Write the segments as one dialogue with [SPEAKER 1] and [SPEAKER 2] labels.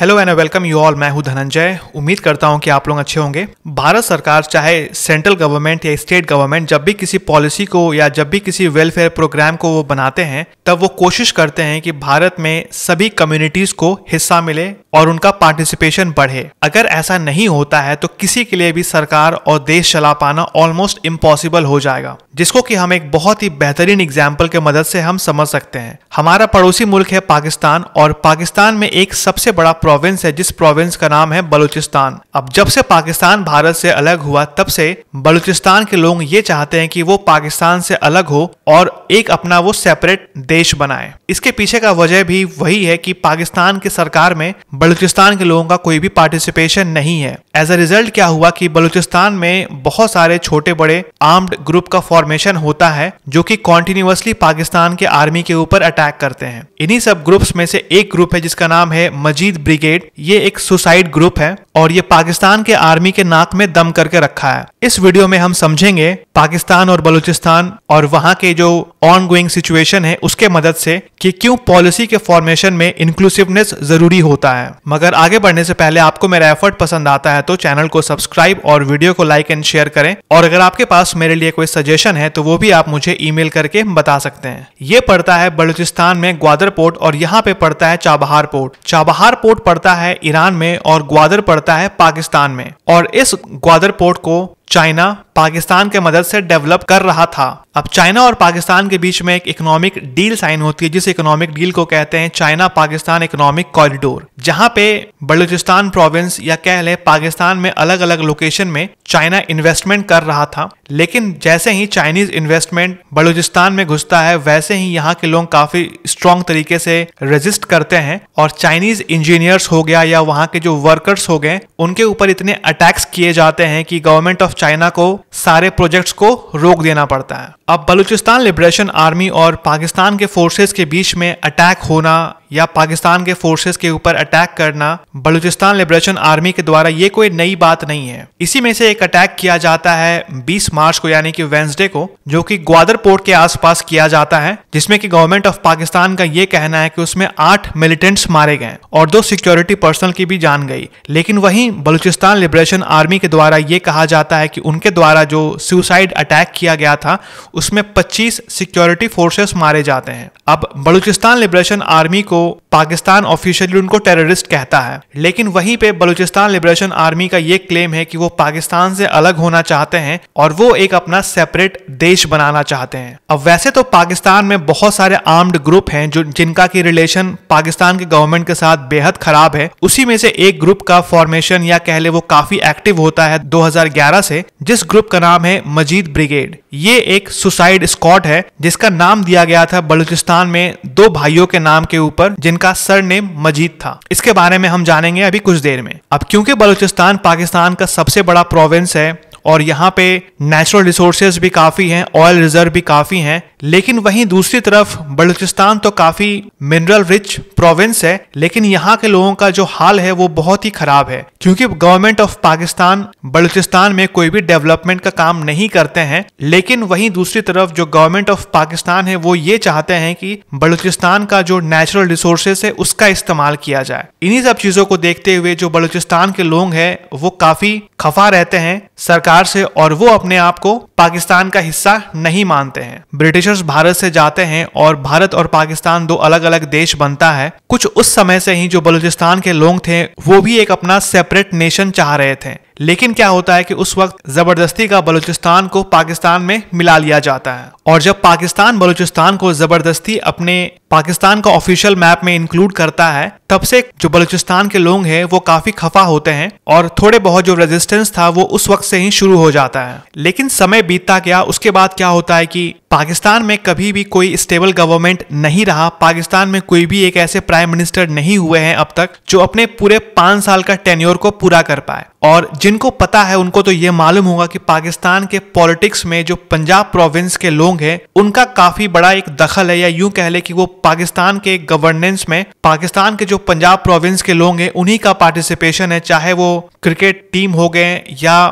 [SPEAKER 1] hello and welcome you all मैं हूं धनंजय उम्मीद करता हूं कि आप लोग अच्छे होंगे भारत सरकार चाहे सेंट्रल गवर्नमेंट या स्टेट गवर्नमेंट जब भी किसी पॉलिसी को या जब भी किसी वेलफेयर प्रोग्राम को वो बनाते हैं तब वो कोशिश करते हैं कि भारत में सभी कम्युनिटीज को हिस्सा मिले और उनका पार्टिसिपेशन बढ़े अगर ऐसा नहीं होता है तो किसी के लिए भी सरकार और देश चला पाना ऑलमोस्ट इम्पॉसिबल हो जाएगा जिसको कि हम एक बहुत ही बेहतरीन एग्जाम्पल के मदद से हम समझ सकते हैं हमारा पड़ोसी मुल्क है पाकिस्तान और पाकिस्तान में एक सबसे बड़ा प्रोविंस है जिस प्रोविंस का नाम है बलूचिस्तान अब जब से पाकिस्तान भारत से अलग हुआ तब से बलूचिस्तान के लोग ये चाहते हैं कि वो पाकिस्तान से अलग हो और एक अपना वो सेपरेट देश बनाए इसके पीछे का वजह भी वही है कि पाकिस्तान की सरकार में बलूचिस्तान के लोगों का कोई भी पार्टिसिपेशन नहीं है एज अ रिजल्ट क्या हुआ कि बलूचिस्तान में बहुत सारे छोटे बड़े आर्म्ड ग्रुप का फॉर्मेशन होता है जो कि कॉन्टिन्यूसली पाकिस्तान के आर्मी के ऊपर अटैक करते हैं इन्हीं सब ग्रुप्स में से एक ग्रुप है जिसका नाम है मजीद ब्रिगेड ये एक सुसाइड ग्रुप है और ये पाकिस्तान के आर्मी के नाक में दम करके रखा है इस वीडियो में हम समझेंगे पाकिस्तान और बलूचिस्तान और वहाँ के जो ऑन गोइंग सिचुएशन है उसके मदद से कि क्यों पॉलिसी के फॉर्मेशन में इंक्लूसिवनेस जरूरी होता है है मगर आगे बढ़ने से पहले आपको मेरा एफर्ट पसंद आता है तो चैनल को सब्सक्राइब और वीडियो को लाइक एंड शेयर करें और अगर आपके पास मेरे लिए कोई सजेशन है तो वो भी आप मुझे ई करके बता सकते हैं ये पड़ता है बलूचिस्तान में ग्वादर पोर्ट और यहाँ पे पड़ता है चाबहार पोर्ट चाबहार पोर्ट पड़ता है ईरान में और ग्वादर पड़ता है पाकिस्तान में और इस ग्वादर पोर्ट को चाइना पाकिस्तान के मदद से डेवलप कर रहा था अब चाइना और पाकिस्तान के बीच में एक इकोनॉमिक डील साइन होती है जिस इकोनॉमिक डील को कहते हैं चाइना पाकिस्तान इकोनॉमिक कॉरिडोर जहां पे बलूचिस्तान प्रोविंस या कह लें पाकिस्तान में अलग अलग लोकेशन में चाइना इन्वेस्टमेंट कर रहा था लेकिन जैसे ही चाइनीज इन्वेस्टमेंट बलूचिस्तान में घुसता है वैसे ही यहाँ के लोग काफी स्ट्रॉन्ग तरीके से रेजिस्ट करते हैं और चाइनीज इंजीनियर्स हो गया या वहाँ के जो वर्कर्स हो गए उनके ऊपर इतने अटैक्स किए जाते हैं कि गवर्नमेंट ऑफ चाइना को सारे प्रोजेक्ट्स को रोक देना पड़ता है अब बलूचिस्तान लिबरेशन आर्मी और पाकिस्तान के फोर्सेस के बीच में अटैक होना या पाकिस्तान के फोर्सेस के ऊपर अटैक करना बलूचिस्तान लिबरेशन आर्मी के द्वारा ये कोई नई बात नहीं है इसी में से एक अटैक किया जाता है 20 मार्च को यानी कि वेंसडे को जो कि ग्वादर पोर्ट के आसपास किया जाता है जिसमें कि गवर्नमेंट ऑफ पाकिस्तान का ये कहना है कि उसमें आठ मिलिटेंट्स मारे गए और दो सिक्योरिटी पर्सनल की भी जान गई लेकिन वहीं बलूचिस्तान लिबरेशन आर्मी के द्वारा ये कहा जाता है है कि उनके द्वारा जो सुसाइड अटैक किया गया था उसमें 25 सिक्योरिटी फोर्सेस मारे जाते हैं अब बलूचिस्तान लिबरेशन आर्मी को पाकिस्तान ऑफिशियली उनको टेररिस्ट कहता है लेकिन वहीं पे बलूचिस्तान लिबरेशन आर्मी का ये क्लेम है कि वो पाकिस्तान से अलग होना चाहते हैं और वो एक अपना सेपरेट देश बनाना चाहते हैं अब वैसे तो पाकिस्तान में बहुत सारे आर्म्ड ग्रुप हैं जो जिनका की रिलेशन पाकिस्तान के गवर्नमेंट के साथ बेहद खराब है उसी में से एक ग्रुप का फॉर्मेशन या कह ले वो काफी एक्टिव होता है 2011 से है जिस ग्रुप का नाम है मजीद ब्रिगेड ये एक सुसाइड स्कॉट है जिसका नाम दिया गया था बलूचिस्तान में दो भाइयों के नाम के ऊपर जिनका सर नेम मजीद था इसके बारे में हम जानेंगे अभी कुछ देर में अब क्योंकि बलूचिस्तान पाकिस्तान का सबसे बड़ा प्रोविंस है और यहाँ पे नेचुरल रिसोर्सेज भी काफ़ी हैं ऑयल रिजर्व भी काफ़ी हैं लेकिन वहीं दूसरी तरफ बलूचिस्तान तो काफ़ी मिनरल रिच प्रोविंस है लेकिन यहाँ के लोगों का जो हाल है वो बहुत ही ख़राब है क्योंकि गवर्नमेंट ऑफ पाकिस्तान बलूचिस्तान में कोई भी डेवलपमेंट का काम नहीं करते हैं लेकिन वहीं दूसरी तरफ जो गवर्नमेंट ऑफ पाकिस्तान है वो ये चाहते हैं कि बलूचिस्तान का जो नेचुरल रिसोर्सेस है उसका इस्तेमाल किया जाए इन्हीं सब चीजों को देखते हुए जो बलूचिस्तान के लोग हैं वो काफी खफा रहते हैं सरकार से और वो अपने आप को पाकिस्तान का हिस्सा नहीं मानते हैं ब्रिटिशर्स भारत से जाते हैं और भारत और पाकिस्तान दो अलग अलग देश बनता है कुछ उस समय से ही जो बलूचिस्तान के लोग थे वो भी एक अपना सेपरेट सेपरेट नेशन चाह रहे थे लेकिन क्या होता है कि उस वक्त जबरदस्ती का बलूचिस्तान को पाकिस्तान में मिला लिया जाता है और जब पाकिस्तान बलूचिस्तान को जबरदस्ती अपने पाकिस्तान का ऑफिशियल मैप में इंक्लूड करता है तब से जो बलूचिस्तान के लोग हैं वो काफी खफा होते हैं और थोड़े बहुत जो रेजिस्टेंस था वो उस वक्त से ही शुरू हो जाता है लेकिन समय बीतता गया उसके बाद क्या होता है कि पाकिस्तान में कभी भी कोई स्टेबल गवर्नमेंट नहीं रहा पाकिस्तान में कोई भी एक ऐसे प्राइम मिनिस्टर नहीं हुए हैं अब तक जो अपने पूरे पांच साल का टेन्योर को पूरा कर पाए और जिनको पता है उनको तो ये मालूम होगा कि पाकिस्तान के पॉलिटिक्स में जो पंजाब प्रोविंस के लोग हैं उनका काफी बड़ा एक दखल है या यूं कह ले कि वो पाकिस्तान के गवर्नेंस में पाकिस्तान के जो पंजाब प्रोविंस के लोग हैं उन्हीं का पार्टिसिपेशन है चाहे वो क्रिकेट टीम हो गए या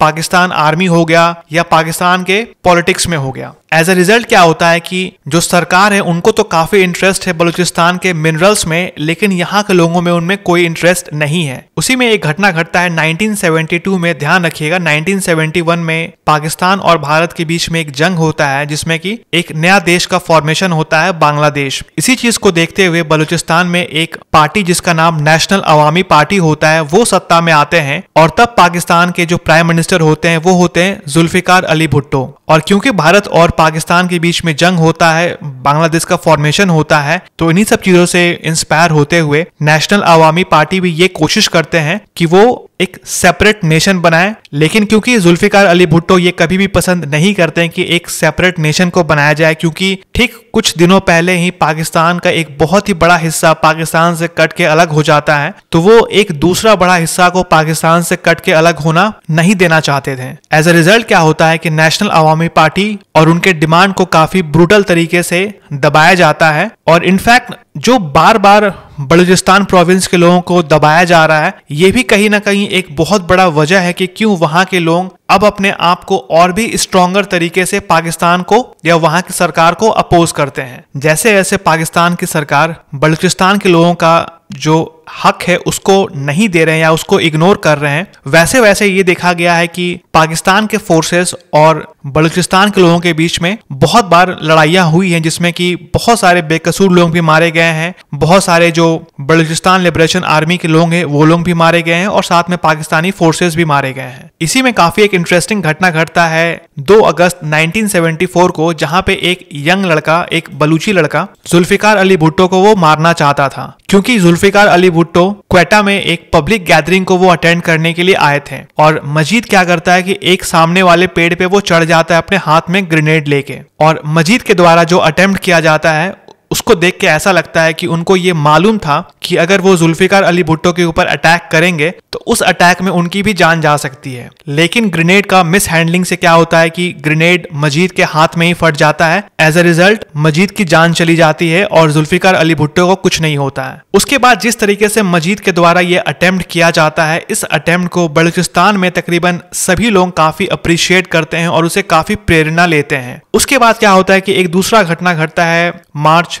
[SPEAKER 1] पाकिस्तान आर्मी हो गया या पाकिस्तान के पॉलिटिक्स में हो गया एज ए रिजल्ट क्या होता है कि जो सरकार है उनको तो काफी इंटरेस्ट है बलूचिस्तान के मिनरल्स में लेकिन यहाँ के लोगों में उनमें कोई इंटरेस्ट नहीं है उसी में एक घटना घटता है 1972 में ध्यान रखिएगा 1971 में पाकिस्तान और भारत के बीच में एक जंग होता है जिसमें कि एक नया देश का फॉर्मेशन होता है बांग्लादेश इसी चीज को देखते हुए बलूचिस्तान में एक पार्टी जिसका नाम नेशनल अवामी पार्टी होता है वो सत्ता में आते हैं और तब पाकिस्तान के जो प्राइम मिनिस्टर होते हैं वो होते हैं जुल्फिकार अली भुट्टो और क्योंकि भारत और पाकिस्तान के बीच में जंग होता है बांग्लादेश का फॉर्मेशन होता है तो इन्हीं सब चीजों से इंस्पायर होते हुए नेशनल आवामी पार्टी भी ये कोशिश करते हैं कि वो एक सेपरेट नेशन बनाए लेकिन क्योंकि जुल्फिकार अली भुट्टो ये कभी भी पसंद नहीं करते हैं कि एक सेपरेट नेशन को बनाया जाए क्योंकि ठीक कुछ दिनों पहले ही पाकिस्तान का एक बहुत ही बड़ा हिस्सा पाकिस्तान से कट के अलग हो जाता है तो वो एक दूसरा बड़ा हिस्सा को पाकिस्तान से कट के अलग होना नहीं देना चाहते थे एज ए रिजल्ट क्या होता है कि नेशनल अवामी पार्टी और उनके डिमांड को काफी ब्रूटल तरीके से दबाया जाता है और इनफैक्ट जो बार बार बलूचिस्तान प्रोविंस के लोगों को दबाया जा रहा है ये भी कहीं ना कहीं एक बहुत बड़ा वजह है कि क्यों वहां के लोग अब अपने आप को और भी स्ट्रॉन्गर तरीके से पाकिस्तान को या वहां की सरकार को अपोज करते हैं जैसे जैसे पाकिस्तान की सरकार बलूचिस्तान के लोगों का जो हक है उसको नहीं दे रहे हैं या उसको इग्नोर कर रहे हैं वैसे वैसे ये देखा गया है कि पाकिस्तान के फोर्सेस और बलूचिस्तान के लोगों के बीच में बहुत बार लड़ाइयां हुई हैं जिसमें कि बहुत सारे बेकसूर लोग भी मारे गए हैं बहुत सारे जो बलूचिस्तान लिबरेशन आर्मी के लोग हैं वो लोग भी मारे गए हैं और साथ में पाकिस्तानी फोर्सेज भी मारे गए हैं इसी में काफी एक इंटरेस्टिंग घटना घटता है दो अगस्त नाइनटीन को जहां पे एक यंग लड़का एक बलूची लड़का जुल्फिकार अली भुट्टो को वो मारना चाहता था क्योंकि जुल्फिकार अली भुट्टो क्वेटा में एक पब्लिक गैदरिंग को वो अटेंड करने के लिए आए थे और मजीद क्या करता है कि एक सामने वाले पेड़ पे वो चढ़ जाता है अपने हाथ में ग्रेनेड लेके और मजीद के द्वारा जो अटेम्प्ट किया जाता है उसको देख के ऐसा लगता है कि उनको ये मालूम था कि अगर वो जुल्फिकार अली भुट्टो के ऊपर अटैक करेंगे तो उस अटैक में उनकी भी जान जा सकती है लेकिन ग्रेनेड का मिस हैंडलिंग से क्या होता है कि ग्रेनेड मजीद के हाथ में ही फट जाता है एज अ रिजल्ट मजीद की जान चली जाती है और जुल्फिकार अली भुट्टो को कुछ नहीं होता है उसके बाद जिस तरीके से मजीद के द्वारा ये अटेम्प्ट किया जाता है इस अटेम्प्ट को बलुचिस्तान में तकरीबन सभी लोग काफी अप्रिशिएट करते हैं और उसे काफी प्रेरणा लेते हैं उसके बाद क्या होता है कि एक दूसरा घटना घटता है मार्च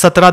[SPEAKER 1] सत्रह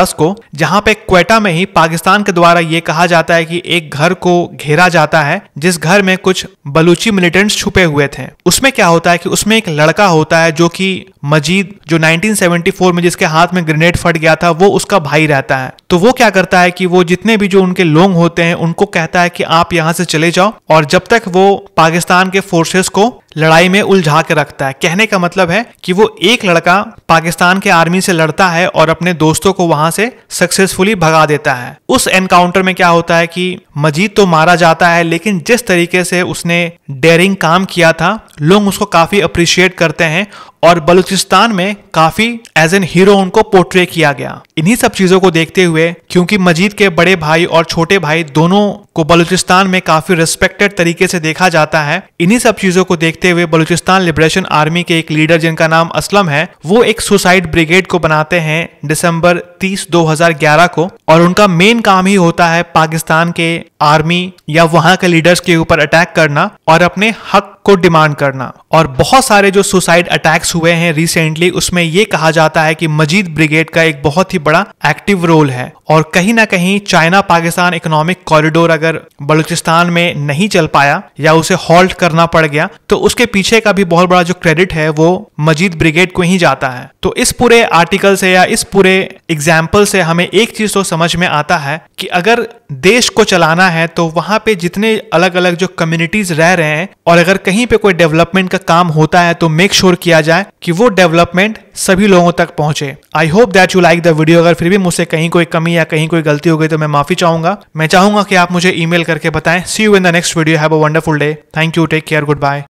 [SPEAKER 1] दस को जहां पे क्वेटा में ही पाकिस्तान के द्वारा ये कहा जाता है कि एक घर को घेरा जाता है जिस घर में कुछ बलूची मिलिटेंट्स छुपे हुए थे उसमें क्या होता है कि उसमें एक लड़का होता है जो कि मजीद जो 1974 में जिसके हाथ में ग्रेनेड फट गया था वो उसका भाई रहता है तो वो क्या करता है कि वो जितने भी जो उनके लोग होते हैं उनको कहता है कि आप यहाँ से चले जाओ और जब तक वो पाकिस्तान के फोर्सेस को लड़ाई में उलझा के रखता है कहने का मतलब है कि वो एक लड़का पाकिस्तान के आर्मी से लड़ता है और अपने दोस्तों को वहां से सक्सेसफुली भगा देता है उस एनकाउंटर में क्या होता है कि मजीद तो मारा जाता है लेकिन जिस तरीके से उसने डेयरिंग काम किया था लोग उसको काफी अप्रिशिएट करते हैं और बलूचिस्तान में काफी एज एन हीरो उनको पोर्ट्रे किया गया इन्हीं सब चीजों को देखते हुए क्योंकि मजीद के बड़े भाई और छोटे भाई दोनों को बलूचिस्तान में काफी रिस्पेक्टेड तरीके से देखा जाता है इन्हीं सब चीजों को देखते हुए बलूचिस्तान लिबरेशन आर्मी के एक लीडर जिनका नाम असलम है वो एक सुसाइड ब्रिगेड को बनाते हैं दिसंबर 30 2011 को और उनका मेन काम ही होता है पाकिस्तान के आर्मी या वहां के लीडर्स के ऊपर अटैक करना और अपने हक को डिमांड करना और बहुत सारे जो सुसाइड अटैक्स हुए हैं रिसेंटली उसमें ये कहा जाता है कि मजीद ब्रिगेड का एक बहुत ही बड़ा एक्टिव रोल है और कहीं ना कहीं चाइना पाकिस्तान इकोनॉमिक कॉरिडोर अगर बलूचिस्तान में नहीं चल पाया या उसे हॉल्ट करना पड़ गया तो उसके पीछे का भी बहुत बड़ा जो क्रेडिट है वो मजीद ब्रिगेड को ही जाता है तो इस पूरे आर्टिकल से या इस पूरे एग्जाम्पल से हमें एक चीज तो समझ में आता है कि अगर देश को चलाना है तो वहां पे जितने अलग अलग जो कम्युनिटीज रह रहे हैं और अगर कहीं कहीं पे कोई डेवलपमेंट का काम होता है तो मेक श्योर sure किया जाए कि वो डेवलपमेंट सभी लोगों तक पहुंचे I hope that you like the video अगर फिर भी मुझसे कहीं कोई कमी या कहीं कोई गलती हो गई तो मैं माफी चाहूंगा मैं चाहूंगा कि आप मुझे ईमेल करके बताएं see you in the next video have a wonderful day thank you take care good bye